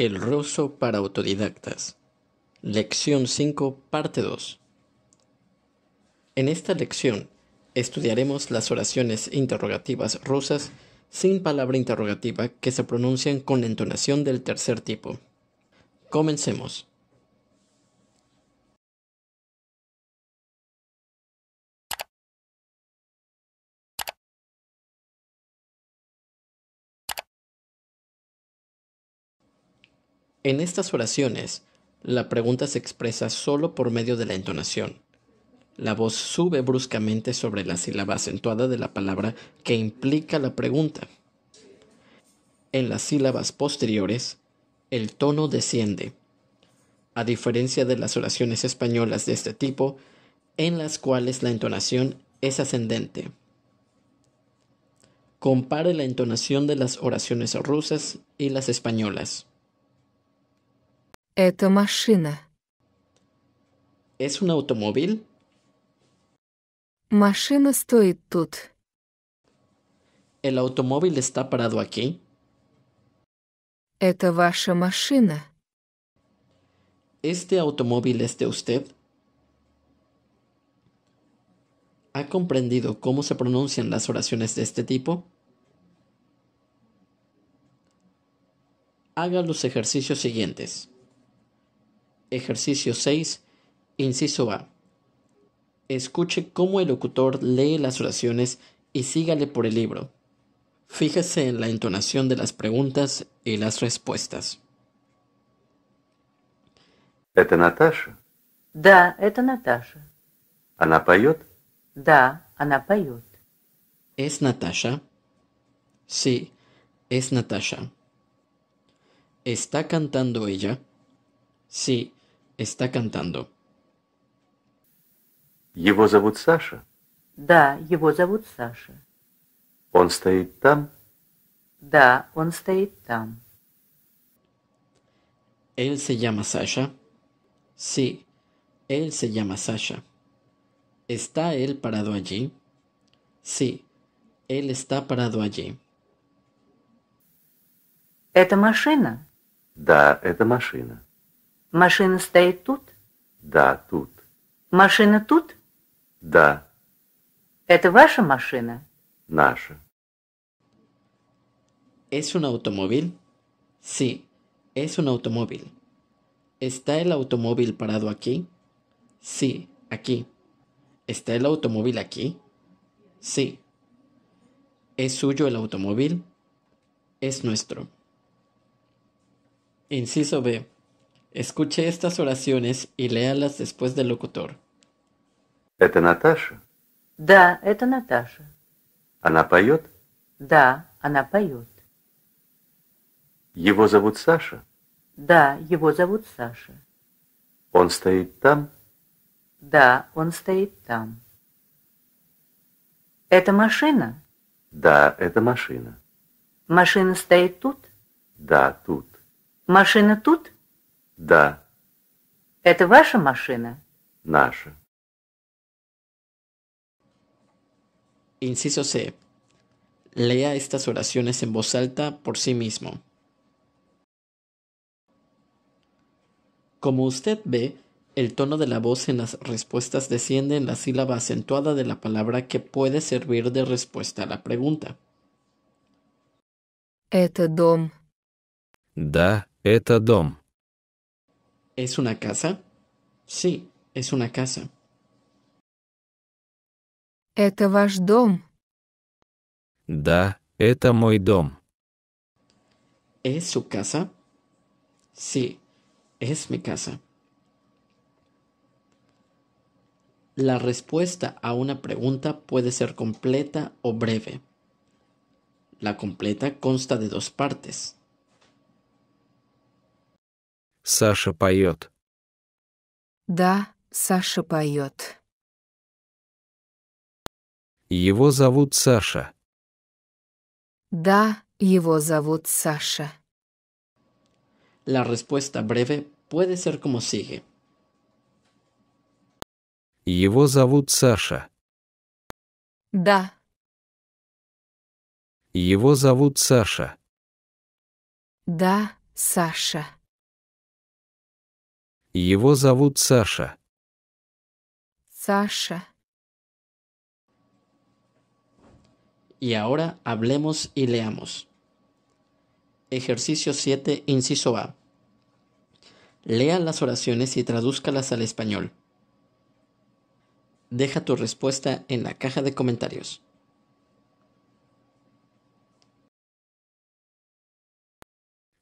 El ruso para autodidactas. Lección 5, parte 2. En esta lección estudiaremos las oraciones interrogativas rusas sin palabra interrogativa que se pronuncian con entonación del tercer tipo. Comencemos. En estas oraciones, la pregunta se expresa solo por medio de la entonación. La voz sube bruscamente sobre la sílaba acentuada de la palabra que implica la pregunta. En las sílabas posteriores, el tono desciende. A diferencia de las oraciones españolas de este tipo, en las cuales la entonación es ascendente. Compare la entonación de las oraciones rusas y las españolas. Esta ¿Es un automóvil? стоит тут. ¿El automóvil está parado aquí? esta ваша máquina. ¿Este automóvil es de usted? ¿Ha comprendido cómo se pronuncian las oraciones de este tipo? Haga los ejercicios siguientes. Ejercicio 6, inciso A. Escuche cómo el locutor lee las oraciones y sígale por el libro. Fíjese en la entonación de las preguntas y las respuestas. ¿Es Natasha? Da. es Natasha. ¿Es Natasha? Sí, es Natasha. ¿Está cantando ella? Sí, Está cantando. Его зовут Саша? Да, его зовут Саша. Он стоит там? Да, он стоит там. Él se llama Sasha? Sí, él se llama Sasha. ¿Está él parado allí? Sí, él está parado allí. Это машина? Да, это машина. Машина стоит тут? Да, тут. Машина тут? Да. ¿Es un automóvil? Sí, es un automóvil. ¿Está el automóvil parado aquí? Sí, aquí. ¿Está el automóvil aquí? Sí. ¿Es suyo el automóvil? Es nuestro. Inciso B. Escuche estas oraciones y léalas después del locutor. Это Наташа? Да, это Наташа. Она поет? Да, она поет. Его зовут Саша? Да, его зовут Саша. Он стоит там? Да, он стоит там. Это машина? Да, это машина. Машина стоит тут? Да, тут. Машина тут? Да. Это ваша машина? Наша. Inciso C. Lea estas oraciones en voz alta por sí mismo. Como usted ve, el tono de la voz en las respuestas desciende en la sílaba acentuada de la palabra que puede servir de respuesta a la pregunta. Это дом. Да, это дом. ¿Es una casa? Sí, es una casa. ¿Es su casa? Sí, es mi casa. La respuesta a una pregunta puede ser completa o breve. La completa consta de dos partes. Саша поет. Да, Саша поет. Его зовут Саша. Да, его зовут Саша. La respuesta breve puede ser como sigue. Его зовут Саша. Да. Его зовут Саша. Да, Саша. Его Y ahora hablemos y leamos. Ejercicio 7, inciso A. Lea las oraciones y tradúzcalas al español. Deja tu respuesta en la caja de comentarios.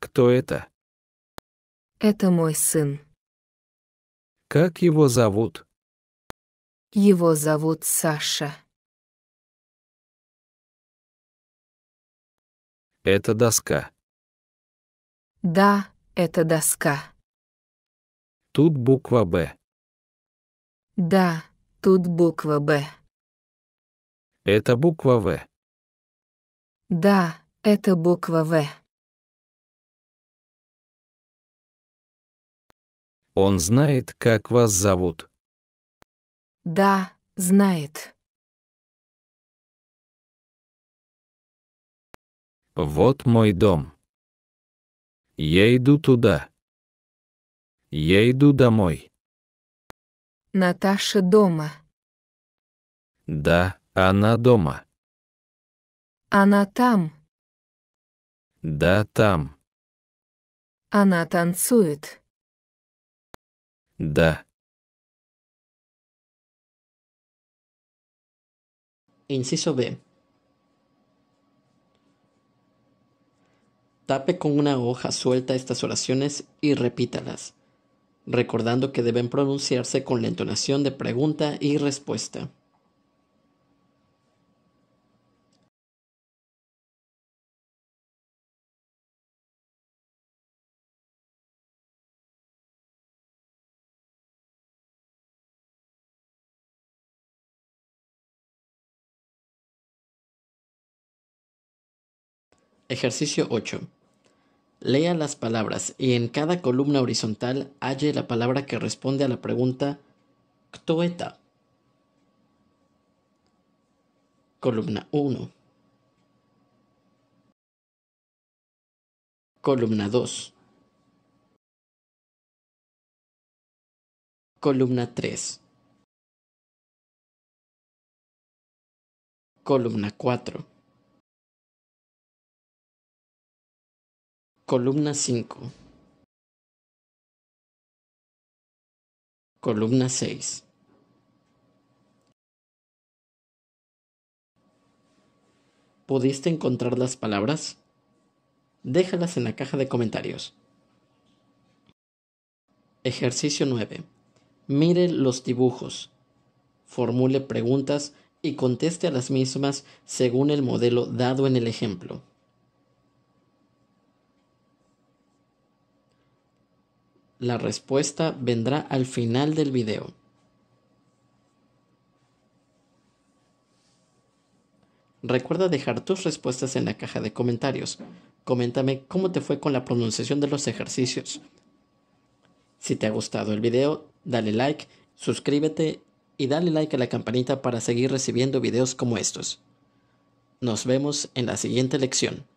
Кто Это Как его зовут? Его зовут Саша. Это доска. Да, это доска. Тут буква «Б». Да, тут буква «Б». Это буква «В». Да, это буква «В». Он знает, как вас зовут. Да, знает. Вот мой дом. Я иду туда. Я иду домой. Наташа дома. Да, она дома. Она там. Да, там. Она танцует. Da. Inciso B. Tape con una hoja suelta estas oraciones y repítalas, recordando que deben pronunciarse con la entonación de pregunta y respuesta. Ejercicio 8. Lea las palabras y en cada columna horizontal halle la palabra que responde a la pregunta ¿Ctoeta? Columna 1. Columna 2. Columna 3. Columna 4. Columna 5. Columna 6. ¿Pudiste encontrar las palabras? Déjalas en la caja de comentarios. Ejercicio 9. Mire los dibujos. Formule preguntas y conteste a las mismas según el modelo dado en el ejemplo. La respuesta vendrá al final del video. Recuerda dejar tus respuestas en la caja de comentarios. Coméntame cómo te fue con la pronunciación de los ejercicios. Si te ha gustado el video, dale like, suscríbete y dale like a la campanita para seguir recibiendo videos como estos. Nos vemos en la siguiente lección.